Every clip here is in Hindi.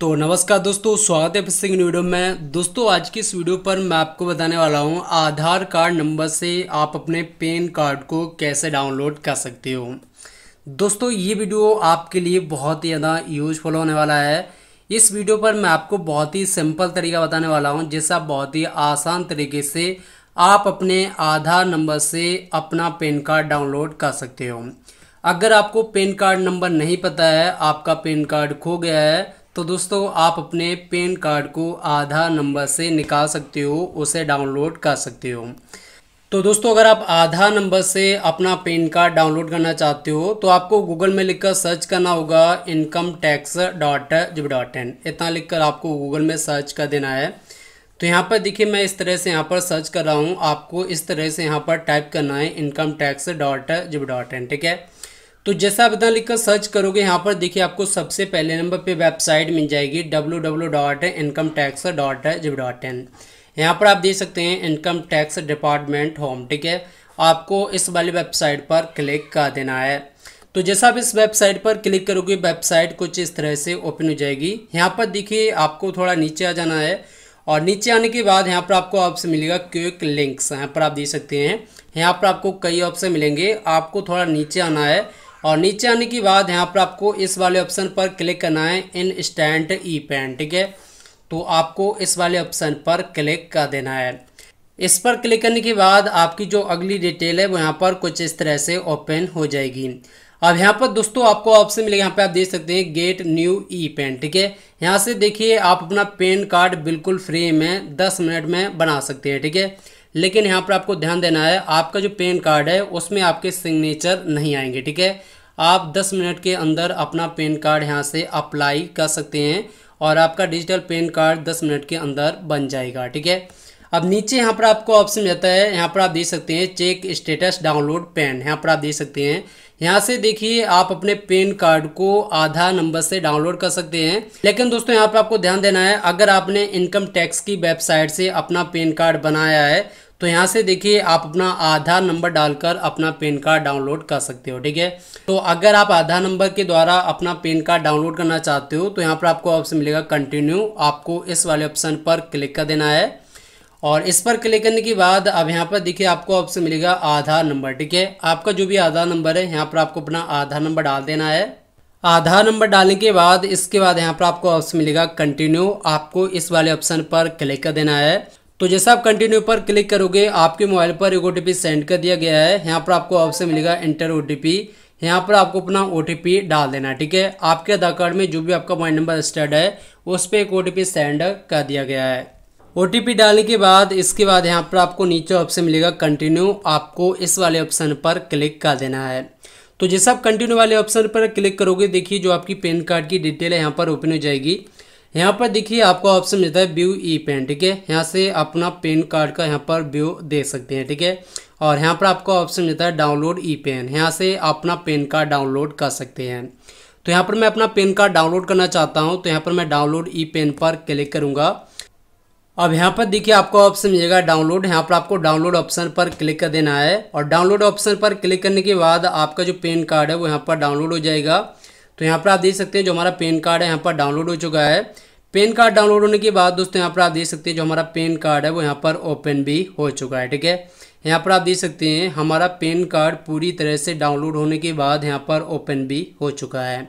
तो नमस्कार दोस्तों स्वागत है फिर से वीडियो में दोस्तों आज की इस वीडियो पर मैं आपको बताने वाला हूं आधार कार्ड नंबर से आप अपने पेन कार्ड को कैसे डाउनलोड कर सकते हो दोस्तों ये वीडियो आपके लिए बहुत ही ज़्यादा यूजफुल होने वाला है इस वीडियो पर मैं आपको बहुत ही सिंपल तरीका बताने वाला हूँ जिससे बहुत ही आसान तरीके से आप अपने आधार नंबर से अपना पेन कार्ड डाउनलोड कर सकते हो अगर आपको पेन कार्ड नंबर नहीं पता है आपका पेन कार्ड खो गया है तो दोस्तों आप अपने पेन कार्ड को आधा नंबर से निकाल सकते हो उसे डाउनलोड कर सकते हो तो दोस्तों अगर आप आधा नंबर से अपना पेन कार्ड डाउनलोड करना चाहते हो तो आपको गूगल में लिखकर सर्च करना होगा income tax dot G dot in इतना लिखकर आपको गूगल में सर्च कर देना है तो यहाँ पर देखिए मैं इस तरह से यहाँ पर सर्च कर रहा हूँ आपको इस तरह से यहाँ पर टाइप करना है income tax dot G dot in ठीक है तो जैसा आप बता लिखकर सर्च करोगे यहाँ पर देखिए आपको सबसे पहले नंबर पे वेबसाइट मिल जाएगी W W dot income tax dot G dot in यहाँ पर आप देख सकते हैं इनकम टैक्स डिपार्टमेंट होम ठीक है आपको इस वाली वेबसाइट पर क्लिक कर देना है तो जैसा आप इस वेबसाइट पर क्लिक करोगे वेबसाइट कुछ इस तरह से ओपन हो जाएगी यहाँ पर देखिए आपको थोड़ा नीचे आ जाना है और नीचे आने के बाद यहाँ पर आपको ऑप्शन मिलेगा क्विक लिंक्स यहाँ पर आप देख सकते हैं यहाँ पर आपको कई ऑप्शन मिलेंगे आपको थोड़ा नीचे आना है और नीचे आने के बाद यहाँ पर आपको इस वाले ऑप्शन पर क्लिक करना है इन स्टैंड ई पेन ठीक है तो आपको इस वाले ऑप्शन पर क्लिक कर देना है इस पर क्लिक करने के बाद आपकी जो अगली डिटेल है वो यहाँ पर कुछ इस तरह से ओपन हो जाएगी अब यहाँ पर दोस्तों आपको ऑप्शन मिलेगा यहाँ पे आप देख सकते हैं गेट न्यू ई पेन ठीक है यहाँ से देखिए आप अपना पेन कार्ड बिल्कुल फ्री में दस मिनट में बना सकते हैं ठीक है लेकिन यहाँ पर आपको ध्यान देना है आपका जो पेन कार्ड है उसमें आपके सिग्नेचर नहीं आएंगे ठीक है आप 10 मिनट के अंदर अपना पेन कार्ड यहाँ से अप्लाई कर सकते हैं और आपका डिजिटल पेन कार्ड 10 मिनट के अंदर बन जाएगा ठीक है अब नीचे यहाँ पर आपको ऑप्शन मिलता है यहाँ पर आप देख सकते हैं चेक स्टेटस डाउनलोड पेन यहाँ पर आप देख सकते हैं यहाँ से देखिए आप अपने पेन कार्ड को आधा नंबर से डाउनलोड कर सकते हैं लेकिन दोस्तों यहाँ पर आपको ध्यान देना है अगर आपने इनकम टैक्स की वेबसाइट से अपना पेन कार्ड बनाया है तो यहाँ से देखिए आप अपना आधार नंबर डालकर अपना पेन कार्ड डाउनलोड कर सकते हो ठीक है तो अगर आप आधार नंबर के द्वारा अपना पेन कार्ड डाउनलोड करना चाहते हो तो यहाँ पर आपको ऑप्शन मिलेगा कंटिन्यू आपको इस वाले ऑप्शन पर क्लिक कर देना है और इस पर क्लिक करने के बाद अब यहाँ पर देखिए आपको ऑप्शन मिलेगा आधार नंबर ठीक है आपका जो भी आधार नंबर है यहाँ पर आपको अपना आधार नंबर डाल देना है आधार नंबर डालने के बाद इसके बाद यहाँ पर आपको ऑप्शन मिलेगा कंटिन्यू आपको इस वाले ऑप्शन पर क्लिक कर देना है तो जैसा आप कंटिन्यू पर क्लिक करोगे आपके मोबाइल पर एक ओ सेंड कर दिया गया है यहाँ पर आपको ऑप्शन मिलेगा एंटर ओ यहाँ पर आपको अपना ओ डाल देना ठीक है आपके आधार कार्ड में जो भी आपका मोबाइल नंबर रजिस्टर्ड है उस पर एक ओ सेंड कर दिया गया है ओ डालने के बाद इसके बाद यहाँ पर आपको नीचे ऑप्शन मिलेगा कंटिन्यू आपको इस वाले ऑप्शन पर क्लिक कर देना है तो जैसा आप कंटिन्यू वाले ऑप्शन पर क्लिक करोगे देखिए जो आपकी पेन कार्ड की डिटेल है यहाँ पर ओपन हो जाएगी यहाँ पर देखिए आपको ऑप्शन मिलता है व्यू ई पेन ठीक है यहाँ से अपना पेन कार्ड का यहाँ पर व्यू दे सकते हैं ठीक है और यहाँ पर आपको ऑप्शन मिलता है डाउनलोड ई पेन यहाँ से अपना पेन कार्ड डाउनलोड कर सकते हैं तो यहाँ पर मैं अपना पेन कार्ड डाउनलोड करना चाहता हूँ तो यहाँ पर मैं डाउनलोड ई पेन पर क्लिक करूँगा अब यहाँ पर देखिए आपको ऑप्शन मिलेगा डाउनलोड यहाँ पर आपको डाउनलोड ऑप्शन पर क्लिक कर देना है और डाउनलोड ऑप्शन पर क्लिक करने के बाद आपका जो पेन कार्ड है वो यहाँ पर डाउनलोड हो जाएगा तो यहाँ पर आप देख सकते हैं जो हमारा पेन कार्ड है यहाँ पर डाउनलोड हो चुका है पेन कार्ड डाउनलोड होने के बाद दोस्तों यहाँ पर आप देख सकते हैं जो हमारा पेन कार्ड है वो यहाँ पर ओपन भी हो चुका है ठीक है यहाँ पर आप देख सकते हैं हमारा पेन कार्ड पूरी तरह से डाउनलोड होने के बाद यहाँ पर ओपन भी हो चुका है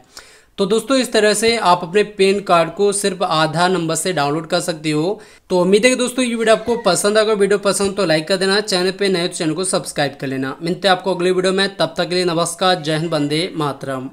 तो दोस्तों इस तरह से आप अपने पेन कार्ड को सिर्फ आधार नंबर से डाउनलोड कर सकते हो तो उम्मीद है कि दोस्तों ये वीडियो आपको पसंद आएगा वीडियो पसंद तो लाइक कर देना चैनल पे नए तो चैनल को सब्सक्राइब कर लेना मिलते हैं आपको अगले वीडियो में तब तक के लिए नमस्कार जय हिंद बंदे मातरम